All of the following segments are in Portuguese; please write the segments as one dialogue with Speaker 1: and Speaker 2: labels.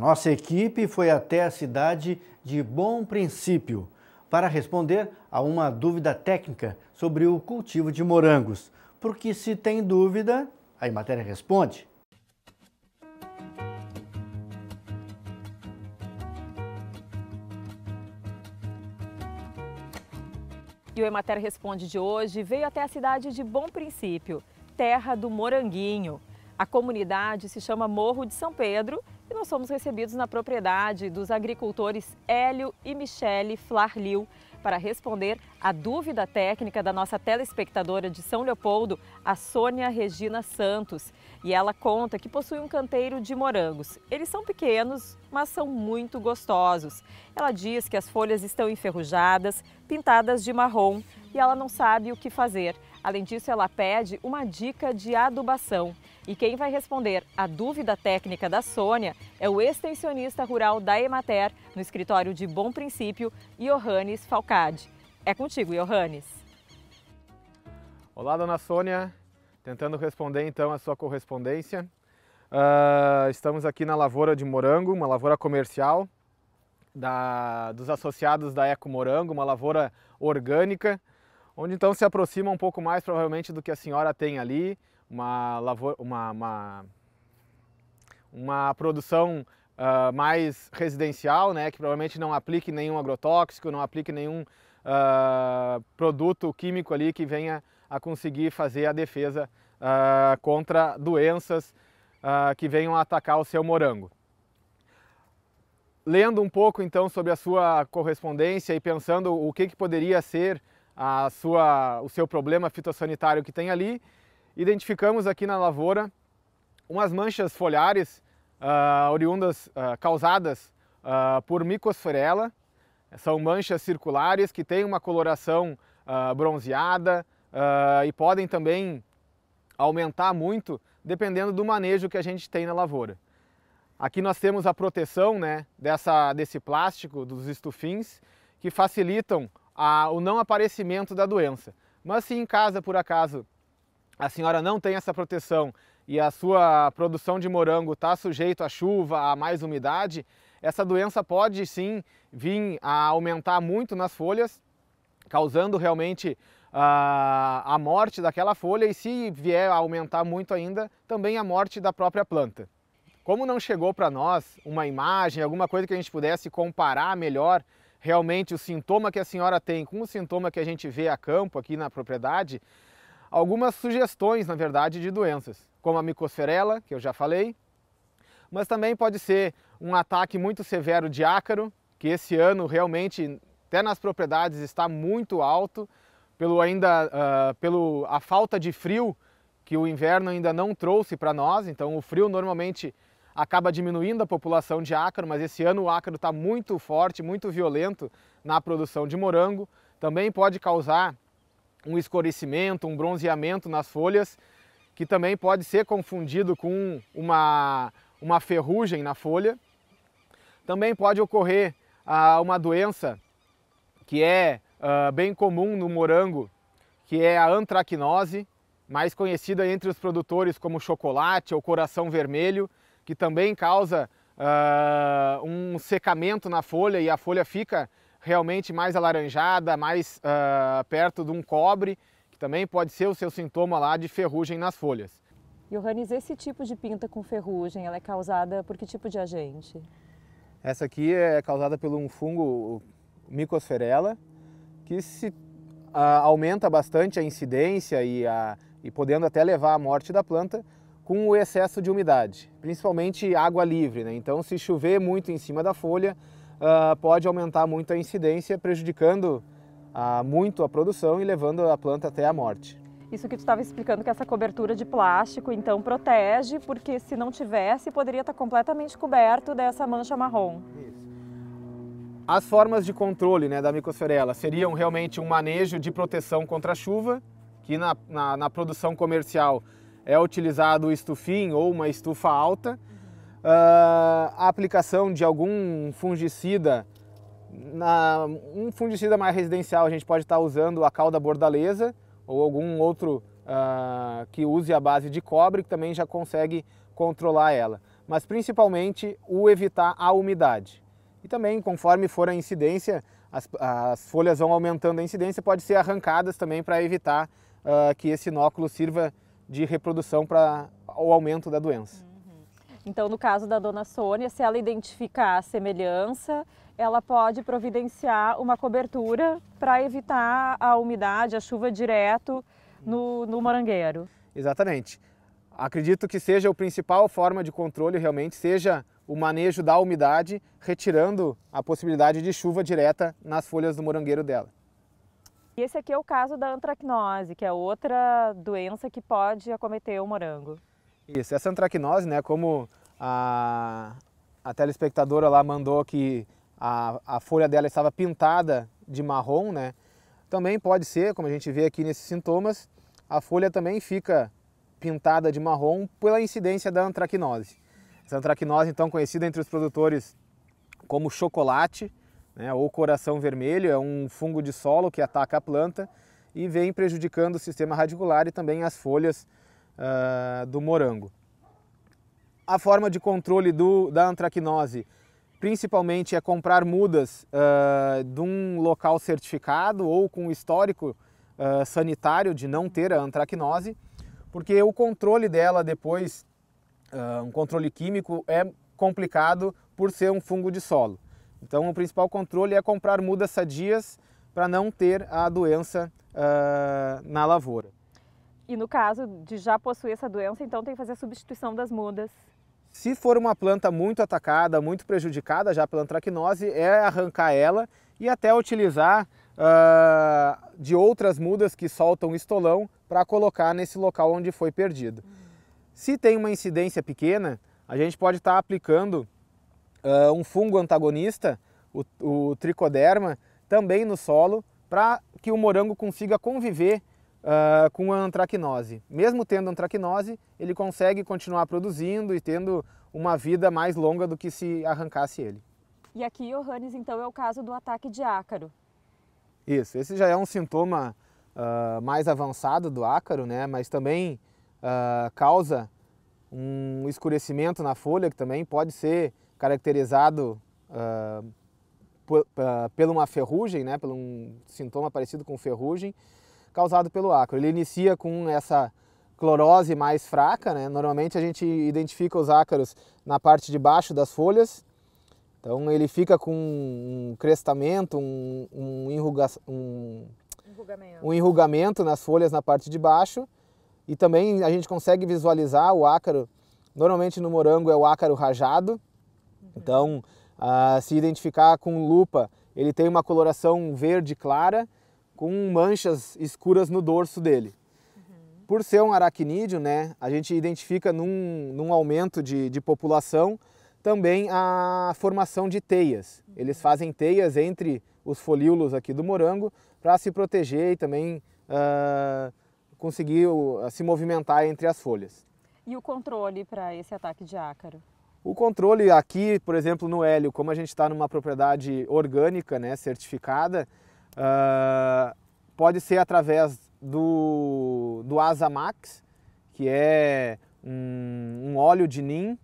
Speaker 1: nossa equipe foi até a cidade de Bom Princípio para responder a uma dúvida técnica sobre o cultivo de morangos. Porque se tem dúvida, a Imatéria responde.
Speaker 2: E o Emater Responde de hoje veio até a cidade de Bom Princípio, terra do Moranguinho. A comunidade se chama Morro de São Pedro e nós somos recebidos na propriedade dos agricultores Hélio e Michele Flarliu para responder a dúvida técnica da nossa telespectadora de São Leopoldo, a Sônia Regina Santos. E ela conta que possui um canteiro de morangos. Eles são pequenos, mas são muito gostosos. Ela diz que as folhas estão enferrujadas, pintadas de marrom e ela não sabe o que fazer. Além disso, ela pede uma dica de adubação. E quem vai responder a dúvida técnica da Sônia é o extensionista rural da Emater, no escritório de Bom Princípio, Johannes Falcade. É contigo, Johannes. Olá,
Speaker 1: dona Sônia. Tentando responder então a sua correspondência. Uh, estamos aqui na lavoura de morango, uma lavoura comercial da, dos associados da Eco Morango, uma lavoura orgânica, onde então se aproxima um pouco mais provavelmente do que a senhora tem ali uma, lavoura, uma, uma, uma produção uh, mais residencial, né, que provavelmente não aplique nenhum agrotóxico, não aplique nenhum uh, produto químico ali que venha a conseguir fazer a defesa uh, contra doenças que venham a atacar o seu morango. Lendo um pouco então sobre a sua correspondência e pensando o que, que poderia ser a sua, o seu problema fitossanitário que tem ali, identificamos aqui na lavoura umas manchas foliares uh, oriundas uh, causadas uh, por micosferela. São manchas circulares que têm uma coloração bronzeada e podem também aumentar muito dependendo do manejo que a gente tem na lavoura. Aqui nós temos a proteção né, dessa, desse plástico, dos estufins, que facilitam a, o não aparecimento da doença. Mas se em casa, por acaso, a senhora não tem essa proteção e a sua produção de morango está sujeito à chuva, a mais umidade, essa doença pode sim vir a aumentar muito nas folhas, causando realmente uh, a morte daquela folha e se vier a aumentar muito ainda, também a morte da própria planta. Como não chegou para nós uma imagem, alguma coisa que a gente pudesse comparar melhor realmente o sintoma que a senhora tem com o sintoma que a gente vê a campo aqui na propriedade, algumas sugestões, na verdade, de doenças, como a micosferela, que eu já falei, mas também pode ser um ataque muito severo de ácaro, que esse ano realmente, até nas propriedades, está muito alto, pelo ainda uh, pelo a falta de frio que o inverno ainda não trouxe para nós. Então, o frio normalmente acaba diminuindo a população de ácaro, mas esse ano o ácaro está muito forte, muito violento na produção de morango. Também pode causar um escurecimento, um bronzeamento nas folhas, que também pode ser confundido com uma, uma ferrugem na folha. Também pode ocorrer ah, uma doença que é ah, bem comum no morango, que é a antracnose, mais conhecida entre os produtores como chocolate ou coração vermelho, que também causa ah, um secamento na folha e a folha fica realmente mais alaranjada, mais uh, perto de um cobre, que também pode ser o seu sintoma lá de ferrugem nas folhas.
Speaker 2: Johannes, esse tipo de pinta com ferrugem, ela é causada por que tipo de agente?
Speaker 1: Essa aqui é causada por um fungo micosferela, que se uh, aumenta bastante a incidência e, a, e podendo até levar à morte da planta com o excesso de umidade, principalmente água livre. Né? Então, se chover muito em cima da folha, uh, pode aumentar muito a incidência, prejudicando uh, muito a produção e levando a planta até a morte.
Speaker 2: Isso que tu estava explicando que essa cobertura de plástico então protege, porque se não tivesse poderia estar completamente coberto dessa mancha marrom. Isso.
Speaker 1: As formas de controle né, da micosferela seriam realmente um manejo de proteção contra a chuva, que na, na, na produção comercial é utilizado o estufim ou uma estufa alta, ah, a aplicação de algum fungicida, na, um fungicida mais residencial a gente pode estar usando a calda bordaleza ou algum outro uh, que use a base de cobre que também já consegue controlar ela. Mas principalmente o evitar a umidade. E também conforme for a incidência, as, as folhas vão aumentando a incidência, pode ser arrancadas também para evitar uh, que esse inóculo sirva de reprodução para o aumento da doença.
Speaker 2: Então, no caso da dona Sônia, se ela identificar a semelhança, ela pode providenciar uma cobertura para evitar a umidade, a chuva direto no, no morangueiro.
Speaker 1: Exatamente. Acredito que seja a principal forma de controle realmente, seja o manejo da umidade, retirando a possibilidade de chuva direta nas folhas do morangueiro dela.
Speaker 2: E esse aqui é o caso da antracnose, que é outra doença que pode acometer o morango.
Speaker 1: Isso, essa é antracnose, né, como a, a telespectadora lá mandou que a, a folha dela estava pintada de marrom, né, também pode ser, como a gente vê aqui nesses sintomas, a folha também fica pintada de marrom pela incidência da antracnose. Essa antracnose, então, conhecida entre os produtores como chocolate, né, ou coração vermelho, é um fungo de solo que ataca a planta e vem prejudicando o sistema radicular e também as folhas uh, do morango. A forma de controle do, da antracnose principalmente é comprar mudas uh, de um local certificado ou com histórico uh, sanitário de não ter a antracnose, porque o controle dela depois, uh, um controle químico, é complicado por ser um fungo de solo. Então o principal controle é comprar mudas sadias para não ter a doença na lavoura.
Speaker 2: E no caso de já possuir essa doença, então tem que fazer a substituição das mudas.
Speaker 1: Se for uma planta muito atacada, muito prejudicada já pela antracnose, é arrancar ela e até utilizar uh, de outras mudas que soltam estolão para colocar nesse local onde foi perdido. Se tem uma incidência pequena, a gente pode estar tá aplicando uh, um fungo antagonista, o, o tricoderma, também no solo, para que o morango consiga conviver uh, com a antracnose. Mesmo tendo antracnose, ele consegue continuar produzindo e tendo uma vida mais longa do que se arrancasse ele.
Speaker 2: E aqui, Johannes, então é o caso do ataque de ácaro.
Speaker 1: Isso, esse já é um sintoma uh, mais avançado do ácaro, né? mas também uh, causa um escurecimento na folha, que também pode ser caracterizado uh, por, pela uma ferrugem, né? pelo um sintoma parecido com ferrugem, causado pelo ácaro. Ele inicia com essa clorose mais fraca, né? normalmente a gente identifica os ácaros na parte de baixo das folhas, então ele fica com um crestamento, um, um, enruga, um, enrugamento. um enrugamento nas folhas na parte de baixo e também a gente consegue visualizar o ácaro, normalmente no morango é o ácaro rajado, uhum. então ah, se identificar com lupa ele tem uma coloração verde clara, com manchas escuras no dorso dele. Uhum. Por ser um aracnídeo, né, a gente identifica num, num aumento de, de população também a formação de teias. Uhum. Eles fazem teias entre os folíolos aqui do morango para se proteger e também uh, conseguir uh, se movimentar entre as folhas.
Speaker 2: E o controle para esse ataque de ácaro?
Speaker 1: O controle aqui, por exemplo, no hélio, como a gente está numa propriedade orgânica, né, certificada, Uh, pode ser através do, do Asa Max, que é um, um óleo de NIM uh,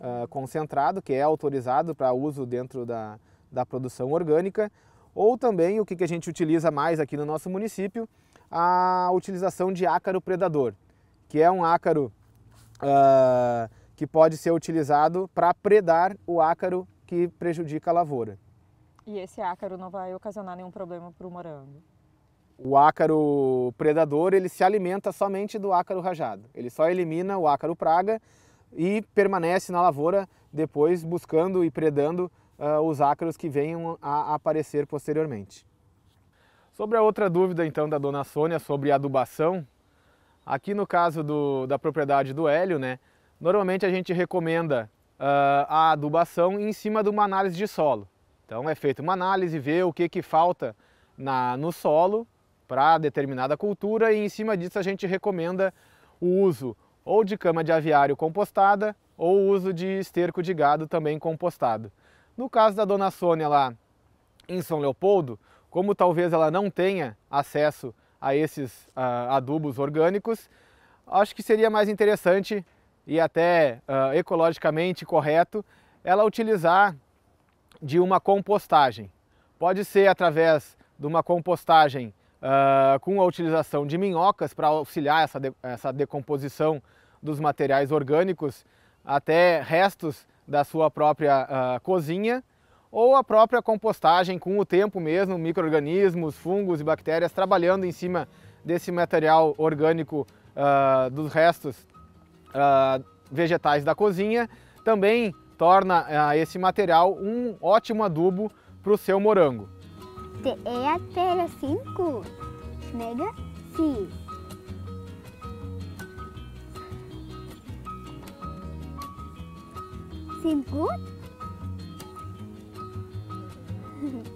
Speaker 1: ah, concentrado, que é autorizado para uso dentro da, da produção orgânica, ou também o que, que a gente utiliza mais aqui no nosso município, a utilização de ácaro predador, que é um ácaro uh, que pode ser utilizado para predar o ácaro que prejudica a lavoura.
Speaker 2: E esse ácaro não vai ocasionar nenhum problema para o morango?
Speaker 1: O ácaro predador, ele se alimenta somente do ácaro rajado. Ele só elimina o ácaro praga e permanece na lavoura depois buscando e predando uh, os ácaros que venham a aparecer posteriormente. Sobre a outra dúvida então da dona Sônia sobre adubação, aqui no caso do, da propriedade do hélio, né, normalmente a gente recomenda uh, a adubação em cima de uma análise de solo. Então é feita uma análise, vê o que, que falta na, no solo para determinada cultura e em cima disso a gente recomenda o uso ou de cama de aviário compostada ou o uso de esterco de gado também compostado. No caso da dona Sônia lá em São Leopoldo, como talvez ela não tenha acesso a esses uh, adubos orgânicos, acho que seria mais interessante e até uh, ecologicamente correto ela utilizar de uma compostagem. Pode ser através de uma compostagem uh, com a utilização de minhocas para auxiliar essa, de, essa decomposição dos materiais orgânicos, até restos da sua própria uh, cozinha, ou a própria compostagem com o tempo mesmo, micro-organismos, fungos e bactérias trabalhando em cima desse material orgânico uh, dos restos vegetais da cozinha. Também torna ah, esse material um ótimo adubo para o seu morango.
Speaker 2: É pera 5 mega sim.
Speaker 1: Cinco.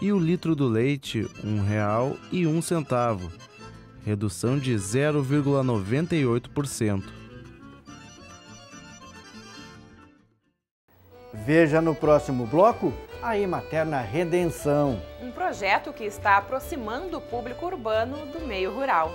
Speaker 1: e o litro do leite R$ 1,01, redução de 0,98%. Veja no próximo bloco a Imaterna Redenção, um projeto que está aproximando o público urbano do meio rural.